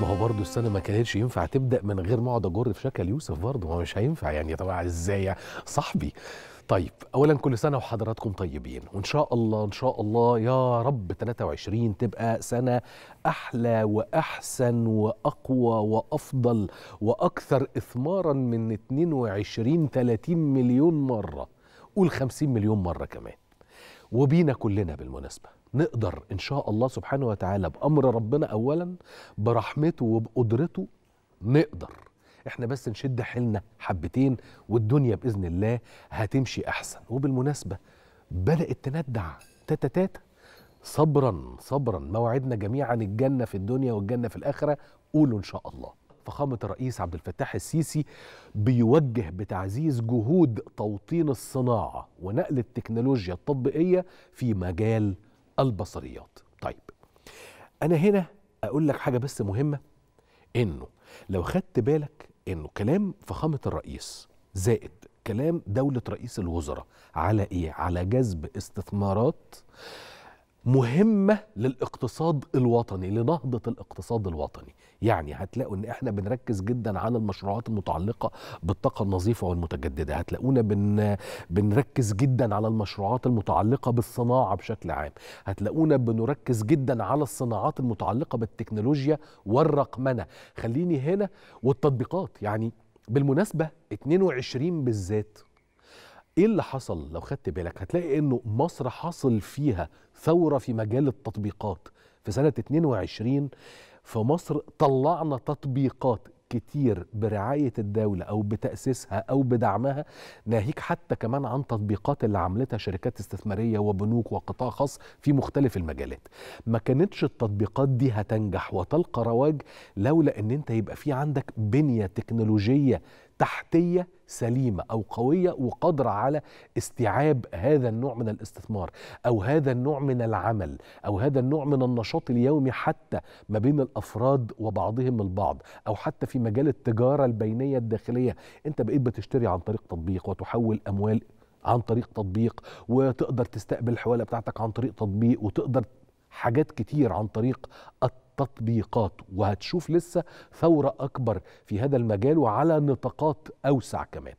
ما هو برضه السنه ما كانتش ينفع تبدا من غير ما اقعد اجر في شكل يوسف برضه ما مش هينفع يعني طبعا ازاي صاحبي طيب اولا كل سنه وحضراتكم طيبين وان شاء الله ان شاء الله يا رب 23 تبقى سنه احلى واحسن واقوى وافضل واكثر اثمارا من 22 30 مليون مره قول 50 مليون مره كمان وبينا كلنا بالمناسبه نقدر ان شاء الله سبحانه وتعالى بامر ربنا اولا برحمته وبقدرته نقدر احنا بس نشد حيلنا حبتين والدنيا باذن الله هتمشي احسن وبالمناسبه بدات تندع تاتا تاتا صبرا صبرا موعدنا جميعا الجنه في الدنيا والجنه في الاخره قولوا ان شاء الله فخامه الرئيس عبد الفتاح السيسي بيوجه بتعزيز جهود توطين الصناعه ونقل التكنولوجيا التطبيقيه في مجال البصريات طيب انا هنا اقول لك حاجه بس مهمه انه لو خدت بالك انه كلام فخامه الرئيس زائد كلام دوله رئيس الوزراء على ايه على جذب استثمارات مهمه للاقتصاد الوطني لنهضه الاقتصاد الوطني يعني هتلاقوا ان احنا بنركز جدا على المشروعات المتعلقه بالطاقه النظيفه والمتجدده هتلاقونا بن بنركز جدا على المشروعات المتعلقه بالصناعه بشكل عام هتلاقونا بنركز جدا على الصناعات المتعلقه بالتكنولوجيا والرقمنه خليني هنا والتطبيقات يعني بالمناسبه 22 بالذات ايه اللي حصل لو خدت بالك هتلاقي انه مصر حصل فيها ثوره في مجال التطبيقات في سنه 22 في مصر طلعنا تطبيقات كتير برعاية الدولة أو بتأسيسها أو بدعمها ناهيك حتى كمان عن تطبيقات اللي عملتها شركات استثمارية وبنوك وقطاع خاص في مختلف المجالات ما كانتش التطبيقات دي هتنجح وتلقى رواج لولا أن أنت يبقى في عندك بنية تكنولوجية تحتيه سليمه او قويه وقادره على استيعاب هذا النوع من الاستثمار او هذا النوع من العمل او هذا النوع من النشاط اليومي حتى ما بين الافراد وبعضهم البعض او حتى في مجال التجاره البينيه الداخليه انت بقيت بتشتري عن طريق تطبيق وتحول اموال عن طريق تطبيق وتقدر تستقبل الحواله بتاعتك عن طريق تطبيق وتقدر حاجات كتير عن طريق التطبيق التطبيقات وهتشوف لسه ثورة أكبر في هذا المجال وعلى نطاقات أوسع كمان